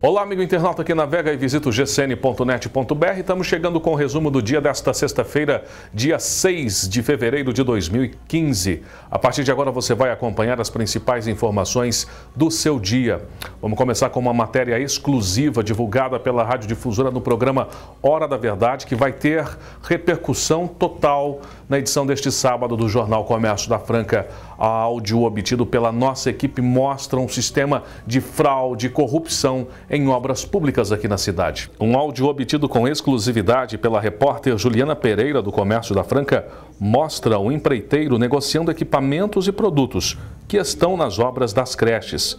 Olá, amigo internauta que navega e visita o gcn.net.br. Estamos chegando com o resumo do dia desta sexta-feira, dia 6 de fevereiro de 2015. A partir de agora você vai acompanhar as principais informações do seu dia. Vamos começar com uma matéria exclusiva divulgada pela Radiodifusora no programa Hora da Verdade, que vai ter repercussão total na edição deste sábado do Jornal Comércio da Franca. A áudio obtido pela nossa equipe mostra um sistema de fraude e corrupção em obras públicas aqui na cidade. Um áudio obtido com exclusividade pela repórter Juliana Pereira do Comércio da Franca mostra o empreiteiro negociando equipamentos e produtos que estão nas obras das creches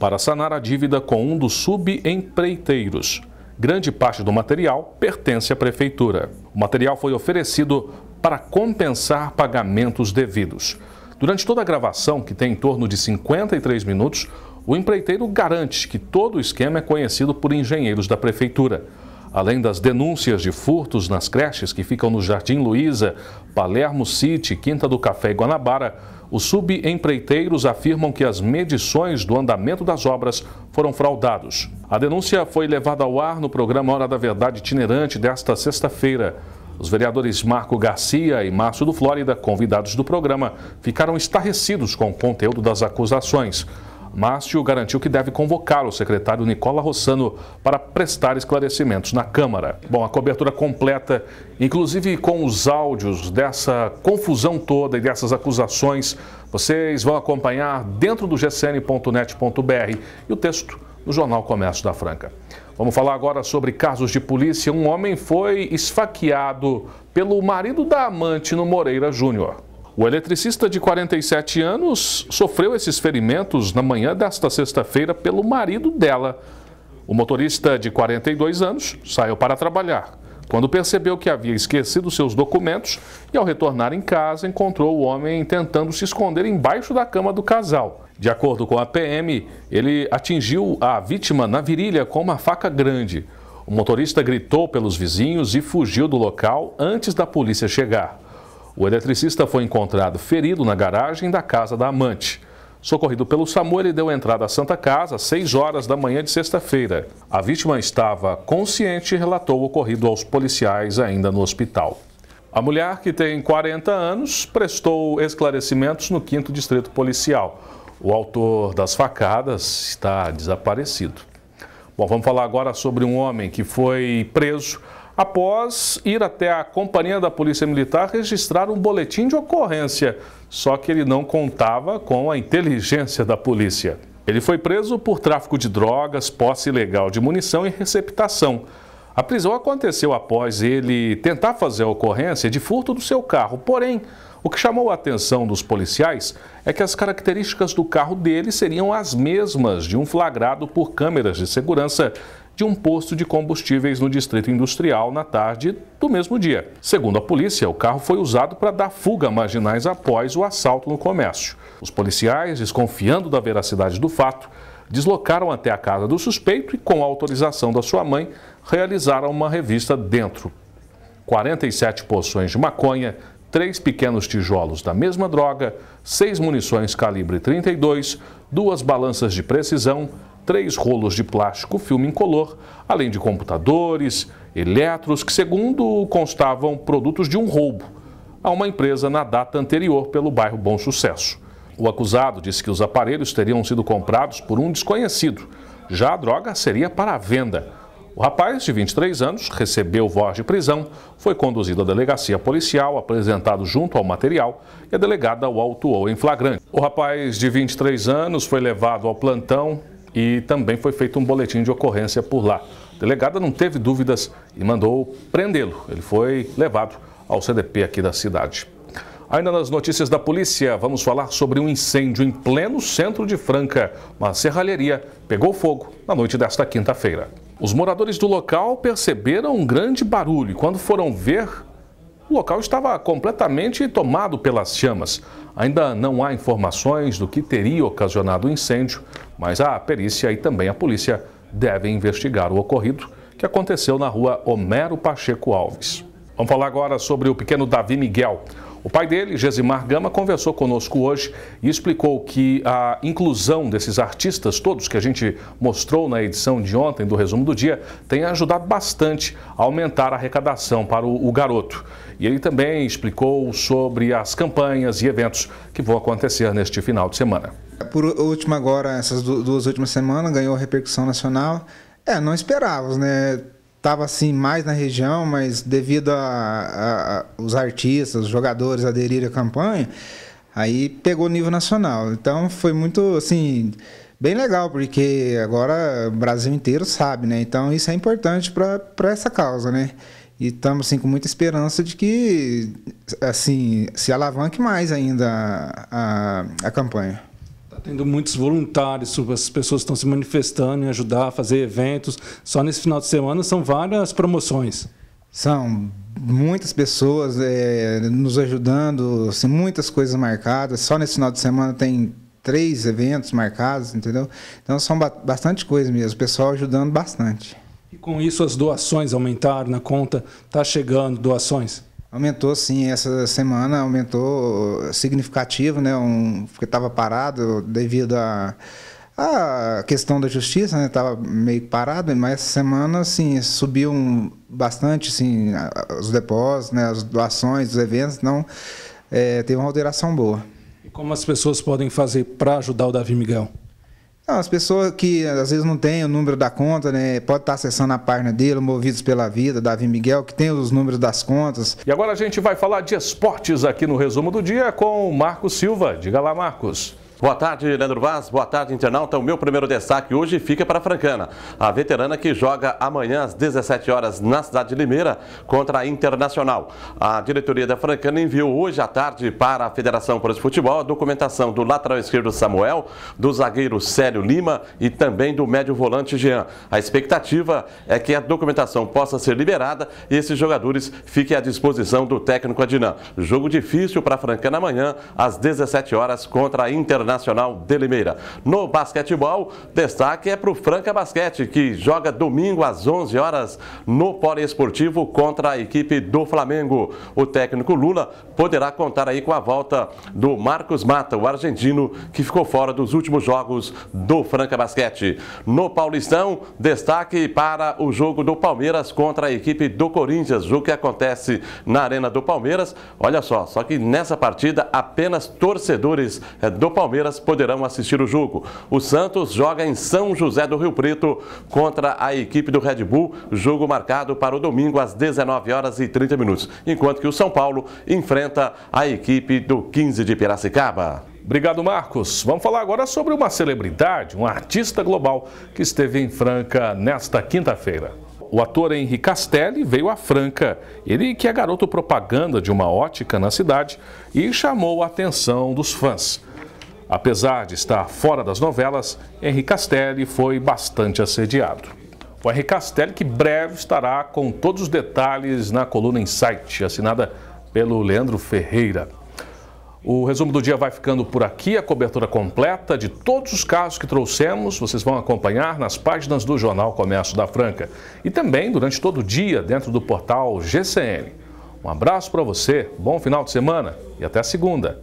para sanar a dívida com um dos subempreiteiros. Grande parte do material pertence à prefeitura. O material foi oferecido para compensar pagamentos devidos. Durante toda a gravação, que tem em torno de 53 minutos, o empreiteiro garante que todo o esquema é conhecido por engenheiros da prefeitura. Além das denúncias de furtos nas creches que ficam no Jardim Luísa, Palermo City, Quinta do Café e Guanabara, os subempreiteiros afirmam que as medições do andamento das obras foram fraudados. A denúncia foi levada ao ar no programa Hora da Verdade itinerante desta sexta-feira. Os vereadores Marco Garcia e Márcio do Flórida, convidados do programa, ficaram estarrecidos com o conteúdo das acusações. Márcio garantiu que deve convocar o secretário Nicola Rossano para prestar esclarecimentos na Câmara. Bom, a cobertura completa, inclusive com os áudios dessa confusão toda e dessas acusações, vocês vão acompanhar dentro do gcn.net.br e o texto no Jornal Comércio da Franca. Vamos falar agora sobre casos de polícia. Um homem foi esfaqueado pelo marido da amante no Moreira Júnior. O eletricista de 47 anos sofreu esses ferimentos na manhã desta sexta-feira pelo marido dela. O motorista de 42 anos saiu para trabalhar. Quando percebeu que havia esquecido seus documentos e, ao retornar em casa, encontrou o homem tentando se esconder embaixo da cama do casal. De acordo com a PM, ele atingiu a vítima na virilha com uma faca grande. O motorista gritou pelos vizinhos e fugiu do local antes da polícia chegar. O eletricista foi encontrado ferido na garagem da casa da amante. Socorrido pelo SAMU, ele deu entrada à Santa Casa às 6 horas da manhã de sexta-feira. A vítima estava consciente e relatou o ocorrido aos policiais ainda no hospital. A mulher, que tem 40 anos, prestou esclarecimentos no 5 Distrito Policial. O autor das facadas está desaparecido. Bom, vamos falar agora sobre um homem que foi preso após ir até a companhia da Polícia Militar registrar um boletim de ocorrência, só que ele não contava com a inteligência da polícia. Ele foi preso por tráfico de drogas, posse ilegal de munição e receptação. A prisão aconteceu após ele tentar fazer a ocorrência de furto do seu carro, porém, o que chamou a atenção dos policiais é que as características do carro dele seriam as mesmas de um flagrado por câmeras de segurança de um posto de combustíveis no Distrito Industrial na tarde do mesmo dia. Segundo a polícia, o carro foi usado para dar fuga a marginais após o assalto no comércio. Os policiais, desconfiando da veracidade do fato, deslocaram até a casa do suspeito e, com a autorização da sua mãe, realizaram uma revista dentro. 47 poções de maconha, três pequenos tijolos da mesma droga, seis munições calibre 32, duas balanças de precisão, três rolos de plástico filme incolor, além de computadores, eletros, que segundo constavam produtos de um roubo a uma empresa na data anterior pelo bairro Bom Sucesso. O acusado disse que os aparelhos teriam sido comprados por um desconhecido. Já a droga seria para a venda. O rapaz, de 23 anos, recebeu voz de prisão, foi conduzido à delegacia policial, apresentado junto ao material e a delegada o autuou em flagrante. O rapaz, de 23 anos, foi levado ao plantão e também foi feito um boletim de ocorrência por lá. A delegada não teve dúvidas e mandou prendê-lo. Ele foi levado ao CDP aqui da cidade. Ainda nas notícias da polícia, vamos falar sobre um incêndio em pleno centro de Franca. Uma serralheria pegou fogo na noite desta quinta-feira. Os moradores do local perceberam um grande barulho e, quando foram ver, o local estava completamente tomado pelas chamas. Ainda não há informações do que teria ocasionado o incêndio, mas a perícia e também a polícia devem investigar o ocorrido que aconteceu na rua Homero Pacheco Alves. Vamos falar agora sobre o pequeno Davi Miguel. O pai dele, Gesimar Gama, conversou conosco hoje e explicou que a inclusão desses artistas todos que a gente mostrou na edição de ontem do resumo do dia tem ajudado bastante a aumentar a arrecadação para o, o garoto. E ele também explicou sobre as campanhas e eventos que vão acontecer neste final de semana. Por último agora, essas duas últimas semanas ganhou repercussão nacional. É, não esperávamos, né? estava assim mais na região, mas devido a, a, a, os artistas, os jogadores aderirem à campanha, aí pegou nível nacional. Então foi muito assim bem legal porque agora o Brasil inteiro sabe, né? Então isso é importante para essa causa, né? E estamos assim com muita esperança de que assim se alavanque mais ainda a, a, a campanha tendo muitos voluntários, as pessoas estão se manifestando em ajudar a fazer eventos. Só nesse final de semana são várias promoções. São muitas pessoas é, nos ajudando, assim, muitas coisas marcadas. Só nesse final de semana tem três eventos marcados, entendeu? Então são ba bastante coisas mesmo, o pessoal ajudando bastante. E com isso as doações aumentaram na conta? Está chegando doações? Aumentou sim, essa semana aumentou significativo, né? Um, porque estava parado devido à a, a, questão da justiça, né? Estava meio parado, mas essa semana assim, subiu um, bastante assim, os depósitos, né? as doações, os eventos, então é, teve uma alteração boa. E como as pessoas podem fazer para ajudar o Davi Miguel? Não, as pessoas que às vezes não têm o número da conta, né? Pode estar tá acessando a página dele, Movidos pela Vida, Davi Miguel, que tem os números das contas. E agora a gente vai falar de esportes aqui no resumo do dia com o Marcos Silva. Diga lá, Marcos. Boa tarde, Leandro Vaz. Boa tarde, internauta. O meu primeiro destaque hoje fica para a Francana. A veterana que joga amanhã às 17 horas na cidade de Limeira contra a Internacional. A diretoria da Francana enviou hoje à tarde para a Federação Pro de Futebol a documentação do lateral esquerdo Samuel, do zagueiro Célio Lima e também do médio volante Jean. A expectativa é que a documentação possa ser liberada e esses jogadores fiquem à disposição do técnico Adinã. Jogo difícil para a Francana amanhã às 17 horas contra a Internacional. Internacional de Limeira. No basquetebol, destaque é para o Franca Basquete, que joga domingo às 11 horas no Poliesportivo contra a equipe do Flamengo. O técnico Lula poderá contar aí com a volta do Marcos Mata, o argentino que ficou fora dos últimos jogos do Franca Basquete. No Paulistão, destaque para o jogo do Palmeiras contra a equipe do Corinthians, O que acontece na Arena do Palmeiras. Olha só, só que nessa partida apenas torcedores eh, do Palmeiras Palmeiras poderão assistir o jogo. O Santos joga em São José do Rio Preto contra a equipe do Red Bull, jogo marcado para o domingo às 19 horas e 30 minutos, enquanto que o São Paulo enfrenta a equipe do 15 de Piracicaba. Obrigado, Marcos. Vamos falar agora sobre uma celebridade, um artista global que esteve em Franca nesta quinta-feira. O ator Henri Castelli veio a Franca, ele que é garoto propaganda de uma ótica na cidade e chamou a atenção dos fãs. Apesar de estar fora das novelas, Henri Castelli foi bastante assediado. O Henri Castelli, que breve estará com todos os detalhes na coluna Insight, assinada pelo Leandro Ferreira. O resumo do dia vai ficando por aqui. A cobertura completa de todos os casos que trouxemos vocês vão acompanhar nas páginas do Jornal Comércio da Franca e também durante todo o dia dentro do portal GCN. Um abraço para você, bom final de semana e até segunda.